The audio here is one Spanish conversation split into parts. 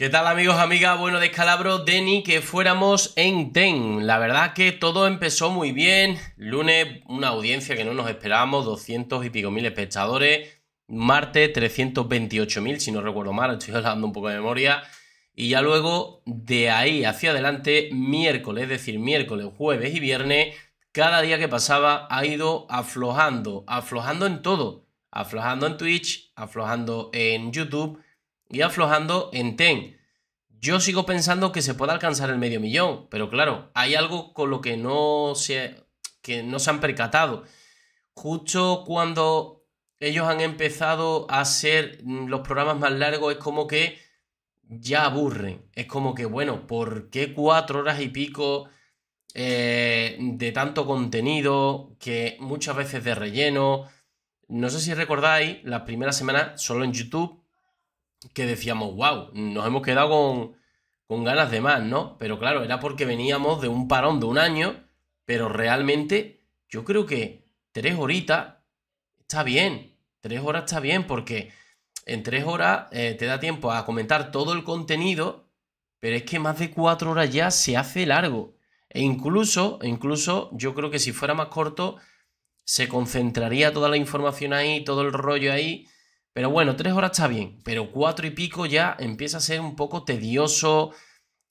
¿Qué tal amigos, amigas? Bueno, descalabro Denny, que fuéramos en TEN. La verdad que todo empezó muy bien. Lunes una audiencia que no nos esperábamos, 200 y pico mil espectadores. Martes 328 mil, si no recuerdo mal, estoy hablando un poco de memoria. Y ya luego de ahí hacia adelante, miércoles, es decir, miércoles, jueves y viernes, cada día que pasaba ha ido aflojando, aflojando en todo. Aflojando en Twitch, aflojando en YouTube y aflojando en TEN. Yo sigo pensando que se puede alcanzar el medio millón, pero claro, hay algo con lo que no se, que no se han percatado. Justo cuando ellos han empezado a hacer mm, los programas más largos, es como que ya aburren. Es como que, bueno, ¿por qué cuatro horas y pico eh, de tanto contenido que muchas veces de relleno? No sé si recordáis, la primera semana solo en YouTube que decíamos, wow, nos hemos quedado con, ganas de más, ¿no? Pero claro, era porque veníamos de un parón de un año, pero realmente yo creo que tres horitas está bien, tres horas está bien porque en tres horas eh, te da tiempo a comentar todo el contenido, pero es que más de cuatro horas ya se hace largo. E incluso, incluso yo creo que si fuera más corto, se concentraría toda la información ahí, todo el rollo ahí, pero bueno, tres horas está bien, pero cuatro y pico ya empieza a ser un poco tedioso.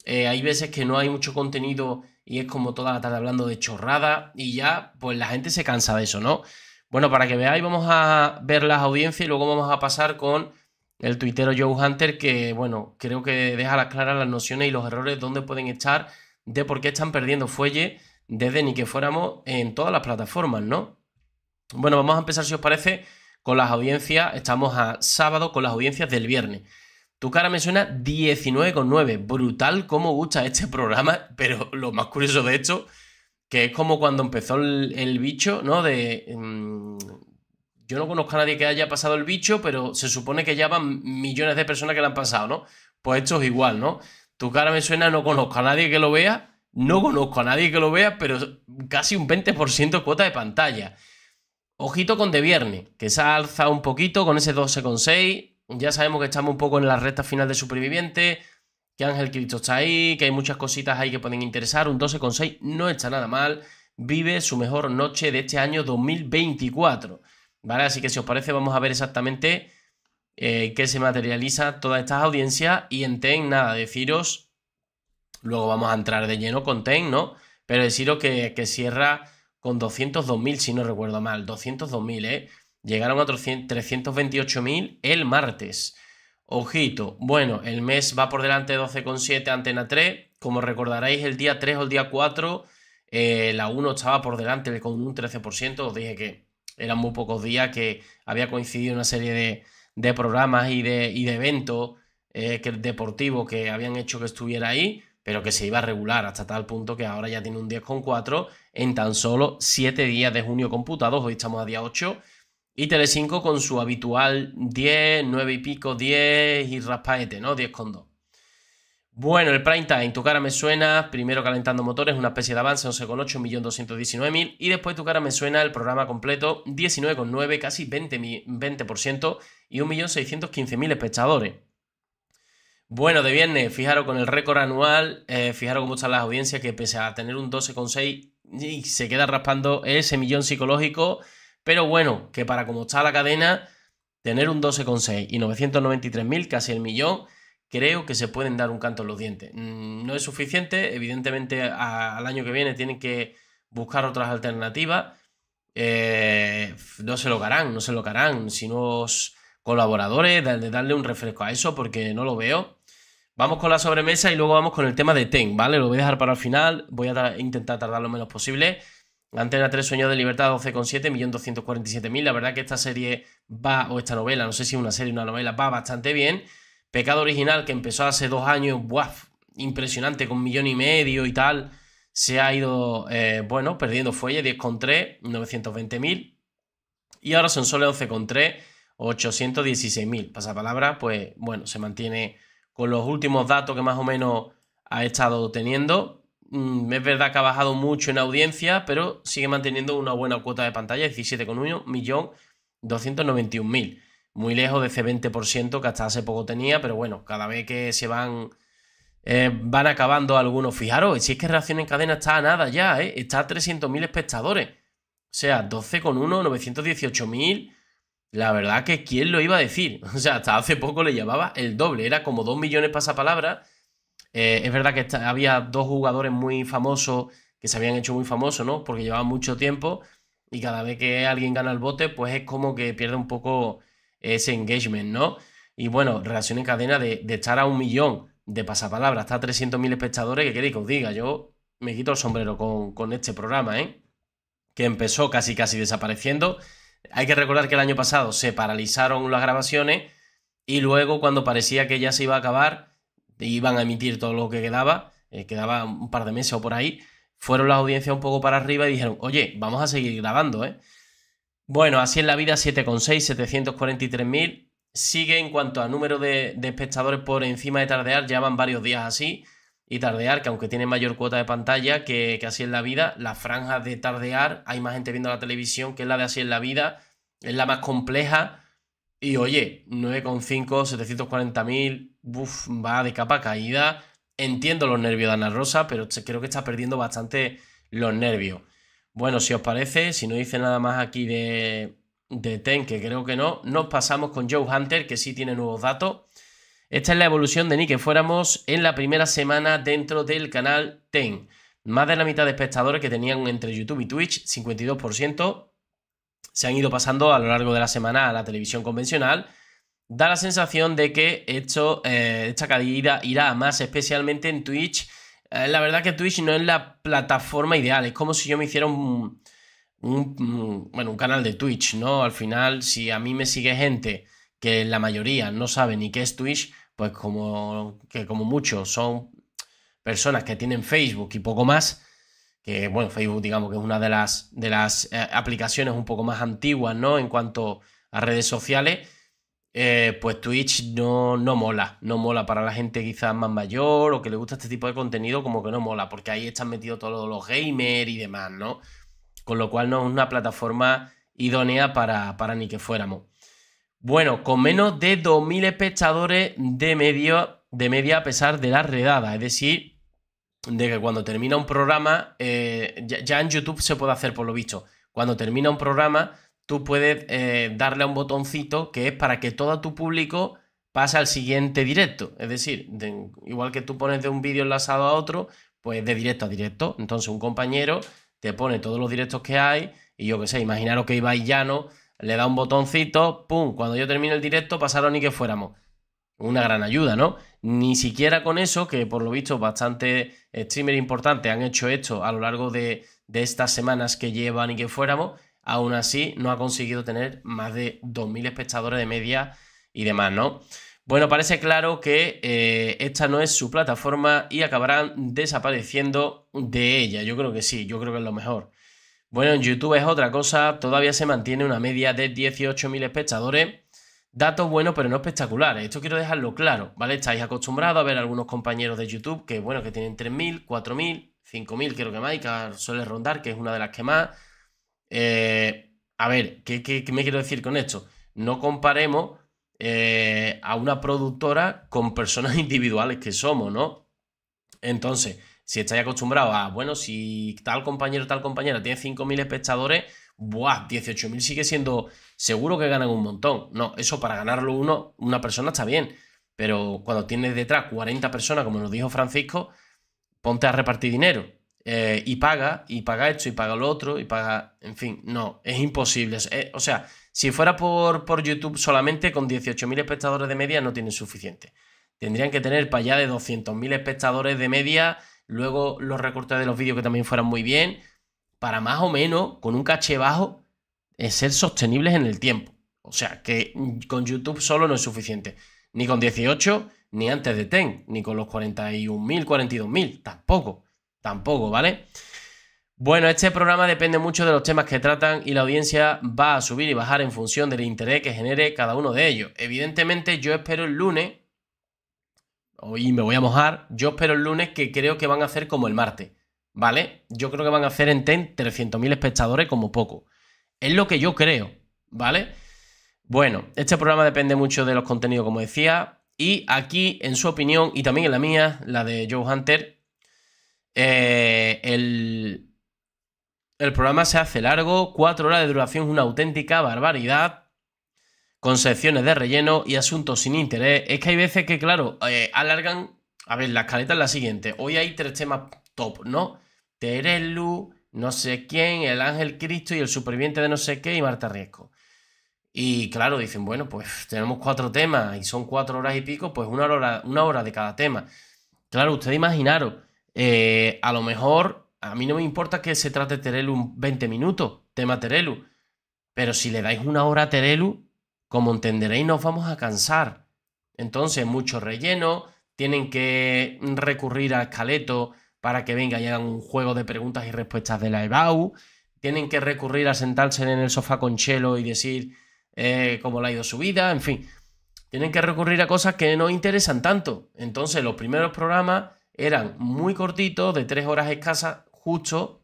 Eh, hay veces que no hay mucho contenido y es como toda la tarde hablando de chorrada y ya, pues la gente se cansa de eso, ¿no? Bueno, para que veáis, vamos a ver las audiencias y luego vamos a pasar con el tuitero Joe Hunter, que bueno, creo que deja las claras las nociones y los errores donde pueden estar de por qué están perdiendo fuelle desde ni que fuéramos en todas las plataformas, ¿no? Bueno, vamos a empezar, si os parece, con las audiencias, estamos a sábado con las audiencias del viernes. Tu cara me suena 19,9. Brutal cómo gusta este programa, pero lo más curioso de esto, que es como cuando empezó el, bicho, ¿no? De... Mm, yo no conozco a nadie que haya pasado el bicho, pero se supone que ya van millones de personas que lo han pasado, ¿no? Pues esto es igual, ¿no? Tu cara me suena, no conozco a nadie que lo vea, no conozco a nadie que lo vea, pero casi un 20% cuota de pantalla. Ojito con De Viernes, que se ha alzado un poquito con ese 12,6. Ya sabemos que estamos un poco en la recta final de Superviviente, que Ángel Cristo está ahí, que hay muchas cositas ahí que pueden interesar. Un 12,6 no está nada mal. Vive su mejor noche de este año 2024. ¿Vale? Así que si os parece, vamos a ver exactamente eh, qué se materializa todas estas audiencias. Y en TEN, nada, deciros. Luego vamos a entrar de lleno con TEN, ¿no? Pero deciros que, que cierra con 202.000, si no recuerdo mal. 202.000, ¿eh? Llegaron a 328.000 el martes. Ojito, bueno, el mes va por delante 12,7 Antena 3. Como recordaréis, el día 3 o el día 4, eh, la 1 estaba por delante con un 13%. Os dije que eran muy pocos días, que había coincidido una serie de, de programas y de, de eventos eh, deportivos que habían hecho que estuviera ahí, pero que se iba a regular hasta tal punto que ahora ya tiene un 10,4 en tan solo 7 días de junio computados, hoy estamos a día 8, y Tele5 con su habitual 10, 9 y pico, 10 y raspaete, ¿no? 10 con 2. Bueno, el prime time, tu cara me suena, primero calentando motores, una especie de avance, 11,8, y después tu cara me suena, el programa completo, 19,9, casi 20%, 20% y 1.615.000 espectadores. Bueno, de viernes, fijaros con el récord anual, eh, fijaros cómo están las audiencias que pese a tener un 12,6 y se queda raspando ese millón psicológico. Pero bueno, que para como está la cadena, tener un 12,6 y 993.000, casi el millón, creo que se pueden dar un canto en los dientes. Mm, no es suficiente, evidentemente al año que viene tienen que buscar otras alternativas. Eh, no se lo harán, no se lo harán. Si nuevos colaboradores, de darle un refresco a eso, porque no lo veo. Vamos con la sobremesa y luego vamos con el tema de Ten, ¿vale? Lo voy a dejar para el final, voy a intentar tardar lo menos posible. Antena 3 Sueños de Libertad 12,7, 1.247.000. La verdad que esta serie va, o esta novela, no sé si una serie o una novela, va bastante bien. Pecado Original, que empezó hace dos años, ¡guau! Impresionante, con un millón y medio y tal. Se ha ido, eh, bueno, perdiendo fuelle, 10,3, 920.000. Y ahora son solo 11,3, 816.000. Pasapalabra, pues bueno, se mantiene con los últimos datos que más o menos ha estado teniendo. Mm, es verdad que ha bajado mucho en audiencia, pero sigue manteniendo una buena cuota de pantalla, 17,1 millón 291 mil. Muy lejos de ese 20% que hasta hace poco tenía, pero bueno, cada vez que se van eh, van acabando algunos. Fijaros, si es que Reacción en Cadena está a nada ya, ¿eh? está a 300.000 espectadores. O sea, 12,1, 918.000. La verdad que quién lo iba a decir. O sea, hasta hace poco le llamaba el doble. Era como dos millones pasapalabras. Eh, es verdad que había dos jugadores muy famosos que se habían hecho muy famosos, ¿no? Porque llevaban mucho tiempo y cada vez que alguien gana el bote, pues es como que pierde un poco ese engagement, ¿no? Y bueno, relación en cadena de, de estar a un millón de pasapalabras, hasta 300.000 espectadores, que queréis que os diga, yo me quito el sombrero con, con este programa, ¿eh? Que empezó casi casi desapareciendo hay que recordar que el año pasado se paralizaron las grabaciones y luego cuando parecía que ya se iba a acabar, iban a emitir todo lo que quedaba, eh, quedaba un par de meses o por ahí, fueron las audiencias un poco para arriba y dijeron, oye, vamos a seguir grabando, ¿eh?". Bueno, así en la vida 7,6, 743.000. Sigue en cuanto a número de, de espectadores por encima de tardear, van varios días así y tardear, que aunque tiene mayor cuota de pantalla que, así en la vida, la franja de tardear, hay más gente viendo la televisión que es la de así en la vida, es la más compleja. Y oye, 9,5, 740.000, uff, va de capa caída. Entiendo los nervios de Ana Rosa, pero creo que está perdiendo bastante los nervios. Bueno, si os parece, si no dice nada más aquí de, de Ten, que creo que no, nos pasamos con Joe Hunter, que sí tiene nuevos datos. Esta es la evolución de ni que fuéramos en la primera semana dentro del canal Ten. Más de la mitad de espectadores que tenían entre YouTube y Twitch, 52%, se han ido pasando a lo largo de la semana a la televisión convencional. Da la sensación de que esto, eh, esta caída irá más, especialmente en Twitch. Eh, la verdad que Twitch no es la plataforma ideal. Es como si yo me hiciera un, bueno, un canal de Twitch, ¿no? Al final, si a mí me sigue gente que la mayoría no sabe ni qué es Twitch, pues como que como muchos son personas que tienen Facebook y poco más, que bueno, Facebook digamos que es una de las, de las eh, aplicaciones un poco más antiguas, ¿no? En cuanto a redes sociales, eh, pues Twitch no, no mola, no mola para la gente quizás más mayor o que le gusta este tipo de contenido, como que no mola, porque ahí están metidos todos los gamers y demás, ¿no? Con lo cual no es una plataforma idónea para ni que fuéramos. Bueno, con menos de 2.000 espectadores de, medio, de media a pesar de la redada. Es decir, de que cuando termina un programa, eh, ya, en YouTube se puede hacer por lo visto. Cuando termina un programa, tú puedes eh, darle a un botoncito que es para que todo tu público pase al siguiente directo. Es decir, igual que tú pones de un vídeo enlazado a otro, pues de directo a directo. Entonces un compañero te pone todos los directos que hay y yo qué sé, imaginaros que ya no le da un botoncito, ¡pum! Cuando yo termine el directo, pasaron y que fuéramos. Una gran ayuda, ¿no? Ni siquiera con eso, que por lo visto bastante streamer importante, han hecho esto a lo largo de, estas semanas que llevan y que fuéramos, aún así no ha conseguido tener más de 2.000 espectadores de media y demás, ¿no? Bueno, parece claro que eh, esta no es su plataforma y acabarán desapareciendo de ella. Yo creo que sí, yo creo que es lo mejor. Bueno, en YouTube es otra cosa, todavía se mantiene una media de 18.000 espectadores. Datos buenos, pero no espectaculares. Esto quiero dejarlo claro, ¿vale? Estáis acostumbrados a ver algunos compañeros de YouTube que, bueno, que tienen 3.000, 4.000, 5.000, creo que más, y que suele rondar, que es una de las que más. Eh, a ver, ¿qué, me quiero decir con esto? No comparemos eh, a una productora con personas individuales que somos, ¿no? Entonces, si estáis acostumbrados a, bueno, si tal compañero, tal compañera tiene 5.000 espectadores, buah, 18.000 sigue siendo seguro que ganan un montón. No, eso para ganarlo uno, una persona está bien, pero cuando tienes detrás 40 personas, como nos dijo Francisco, ponte a repartir dinero. Eh, y paga, y paga esto, y paga lo otro, y paga, en fin, no, es imposible. Eh, o sea, si fuera por, por YouTube solamente con 18.000 espectadores de media no tiene suficiente. Tendrían que tener para allá de 200.000 espectadores de media Luego los recortes de los vídeos que también fueran muy bien. Para más o menos, con un caché bajo, ser sostenibles en el tiempo. O sea, que con YouTube solo no es suficiente. Ni con 18, ni antes de TEN, ni con los 41.000, 42.000. Tampoco. Tampoco, ¿vale? Bueno, este programa depende mucho de los temas que tratan y la audiencia va a subir y bajar en función del interés que genere cada uno de ellos. Evidentemente, yo espero el lunes y me voy a mojar, yo espero el lunes que creo que van a hacer como el martes, ¿vale? Yo creo que van a hacer en TEN 300.000 espectadores como poco. Es lo que yo creo, ¿vale? Bueno, este programa depende mucho de los contenidos, como decía, y aquí, en su opinión, y también en la mía, la de Joe Hunter, eh, el, el programa se hace largo, cuatro horas de duración es una auténtica barbaridad, Concepciones de relleno y asuntos sin interés. Es que hay veces que, claro, eh, alargan. A ver, la escaleta es la siguiente. Hoy hay tres temas top, ¿no? Terelu, no sé quién, el ángel Cristo y el superviviente de no sé qué y Marta Riesco. Y claro, dicen, bueno, pues tenemos cuatro temas y son cuatro horas y pico, pues una hora, una hora de cada tema. Claro, ustedes imaginaros, eh, a lo mejor a mí no me importa que se trate Terelu 20 minutos, tema Terelu, pero si le dais una hora a Terelu, como entenderéis, nos vamos a cansar. Entonces, mucho relleno, tienen que recurrir a Escaleto para que venga y un juego de preguntas y respuestas de la EBAU, tienen que recurrir a sentarse en el sofá con Chelo y decir eh, cómo le ha ido su vida, en fin, tienen que recurrir a cosas que no interesan tanto. Entonces, los primeros programas eran muy cortitos, de tres horas escasas, justo,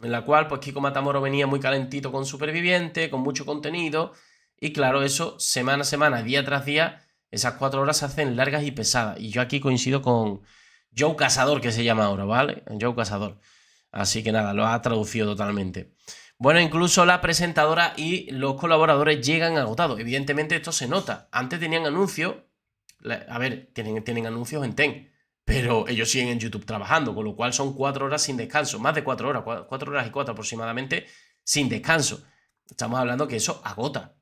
en la cual pues Kiko Matamoro venía muy calentito con Superviviente, con mucho contenido, y claro, eso semana a semana, día tras día, esas cuatro horas se hacen largas y pesadas. Y yo aquí coincido con Joe Cazador, que se llama ahora, ¿vale? Joe Cazador. Así que nada, lo ha traducido totalmente. Bueno, incluso la presentadora y los colaboradores llegan agotados. Evidentemente esto se nota. Antes tenían anuncios. A ver, tienen, tienen anuncios en TEN. Pero ellos siguen en YouTube trabajando, con lo cual son cuatro horas sin descanso. Más de cuatro horas, cuatro horas y cuatro aproximadamente sin descanso. Estamos hablando que eso agota.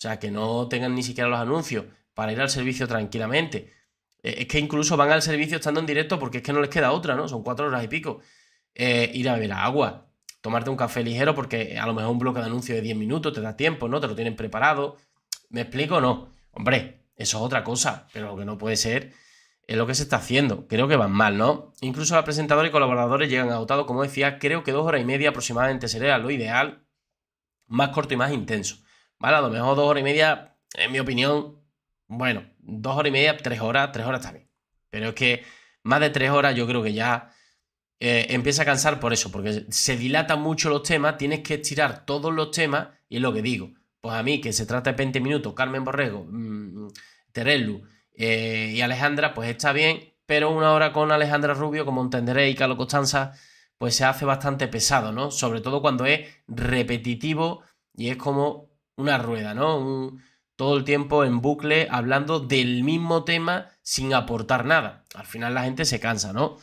O sea, que no tengan ni siquiera los anuncios para ir al servicio tranquilamente. Eh, es que incluso van al servicio estando en directo porque es que no les queda otra, ¿no? Son cuatro horas y pico. Eh, ir a beber agua, tomarte un café ligero porque a lo mejor un bloque de anuncios de diez minutos te da tiempo, ¿no? Te lo tienen preparado. ¿Me explico? No. Hombre, eso es otra cosa, pero lo que no puede ser es lo que se está haciendo. Creo que van mal, ¿no? Incluso los presentadores y colaboradores llegan agotados, como decía, creo que dos horas y media aproximadamente sería lo ideal, más corto y más intenso. ¿vale? A lo mejor dos horas y media, en mi opinión, bueno, dos horas y media, tres horas, tres horas está bien. Pero es que más de tres horas yo creo que ya eh, empieza a cansar por eso, porque se dilatan mucho los temas, tienes que estirar todos los temas y es lo que digo. Pues a mí, que se trata de 20 minutos, Carmen Borrego, mm, Terelu eh, y Alejandra, pues está bien, pero una hora con Alejandra Rubio, como entenderéis, y Carlos Costanza, pues se hace bastante pesado, ¿no? Sobre todo cuando es repetitivo y es como una rueda, ¿no? todo el tiempo en bucle hablando del mismo tema sin aportar nada. Al final la gente se cansa, ¿no?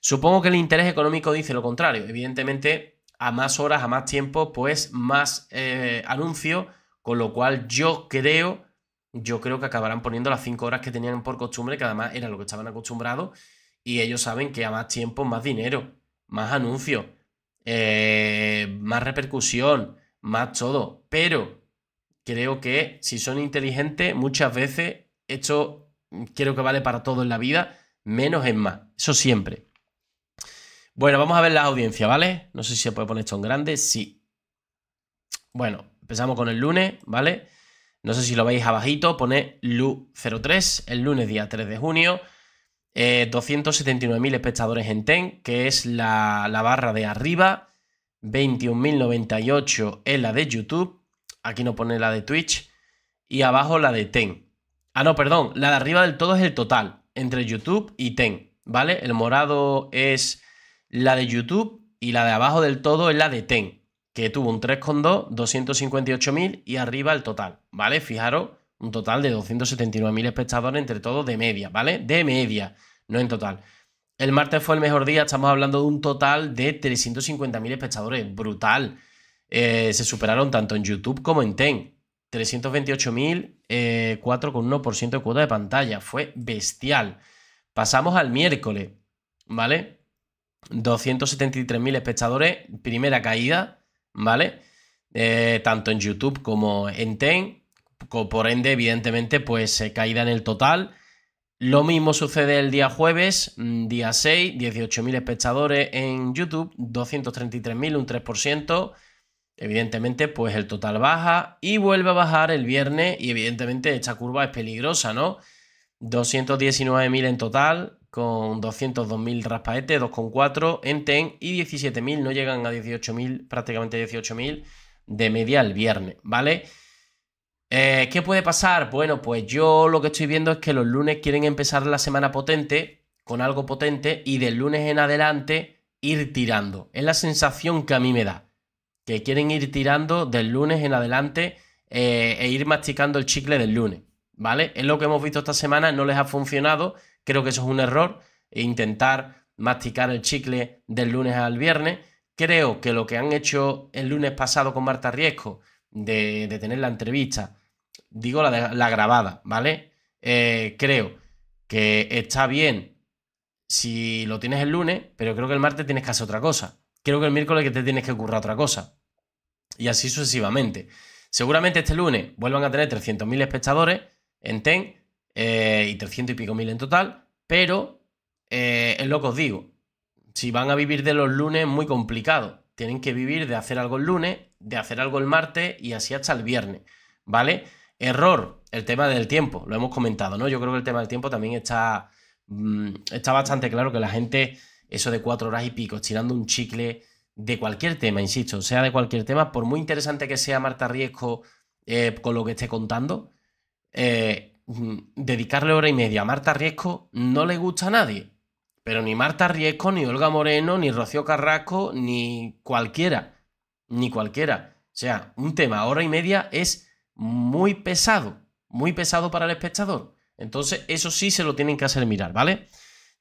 Supongo que el interés económico dice lo contrario. Evidentemente, a más horas, a más tiempo, pues más anuncios, eh, anuncio, con lo cual yo creo, yo creo que acabarán poniendo las cinco horas que tenían por costumbre, que además era lo que estaban acostumbrados, y ellos saben que a más tiempo, más dinero, más anuncio, eh, más repercusión, más todo. Pero creo que si son inteligentes, muchas veces esto mm, creo que vale para todo en la vida, menos es más, eso siempre. Bueno, vamos a ver la audiencia, ¿vale? No sé si se puede poner esto en grande, sí. Bueno, empezamos con el lunes, ¿vale? No sé si lo veis abajito, pone LU03, el lunes día 3 de junio, 279.000 eh, espectadores en TEN, que es la, la barra de arriba, 21.098 en la de YouTube, Aquí no pone la de Twitch. Y abajo la de Ten. Ah, no, perdón. La de arriba del todo es el total. Entre YouTube y Ten. ¿Vale? El morado es la de YouTube y la de abajo del todo es la de Ten. Que tuvo un 3,2, 258.000 y arriba el total. ¿Vale? Fijaros, un total de 279.000 espectadores entre todos de media. ¿Vale? De media, no en total. El martes fue el mejor día, estamos hablando de un total de 350.000 espectadores. Brutal. Eh, se superaron tanto en YouTube como en Ten. 328.000, 4,1% eh, de cuota de pantalla. Fue bestial. Pasamos al miércoles, ¿vale? 273.000 espectadores, primera caída, ¿vale? Eh, tanto en YouTube como en Ten. Por ende, evidentemente, pues caída en el total. Lo mismo sucede el día jueves, mm, día 6, 18.000 espectadores en YouTube, 233.000, un 3%. Evidentemente, pues el total baja y vuelve a bajar el viernes y evidentemente esta curva es peligrosa, ¿no? 219.000 en total, con 202.000 raspaete, 2,4 en TEN y 17.000, no llegan a 18.000, prácticamente 18.000 de media el viernes, ¿vale? Eh, ¿Qué puede pasar? Bueno, pues yo lo que estoy viendo es que los lunes quieren empezar la semana potente, con algo potente, y del lunes en adelante ir tirando. Es la sensación que a mí me da que quieren ir tirando del lunes en adelante eh, e ir masticando el chicle del lunes, ¿vale? Es lo que hemos visto esta semana, no les ha funcionado, creo que eso es un error, intentar masticar el chicle del lunes al viernes. Creo que lo que han hecho el lunes pasado con Marta Riesco, de, tener la entrevista, digo la, grabada, ¿vale? Eh, creo que está bien si lo tienes el lunes, pero creo que el martes tienes que hacer otra cosa creo que el miércoles que te tienes que ocurrir otra cosa. Y así sucesivamente. Seguramente este lunes vuelvan a tener 300.000 espectadores en TEN eh, y 300 y pico mil en total, pero eh, es lo que os digo. Si van a vivir de los lunes, muy complicado. Tienen que vivir de hacer algo el lunes, de hacer algo el martes y así hasta el viernes, ¿vale? Error, el tema del tiempo, lo hemos comentado, ¿no? Yo creo que el tema del tiempo también está, mm, está bastante claro que la gente eso de cuatro horas y pico, estirando un chicle de cualquier tema, insisto, sea de cualquier tema, por muy interesante que sea Marta Riesco eh, con lo que esté contando, eh, mm, dedicarle hora y media a Marta Riesco no le gusta a nadie. Pero ni Marta Riesco, ni Olga Moreno, ni Rocío Carrasco, ni cualquiera. Ni cualquiera. O sea, un tema hora y media es muy pesado. Muy pesado para el espectador. Entonces, eso sí se lo tienen que hacer mirar, ¿vale?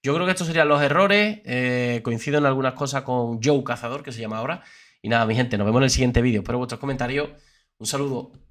Yo creo que estos serían los errores. Eh, coincido en algunas cosas con Joe Cazador, que se llama ahora. Y nada, mi gente, nos vemos en el siguiente vídeo. Espero vuestros comentarios. Un saludo.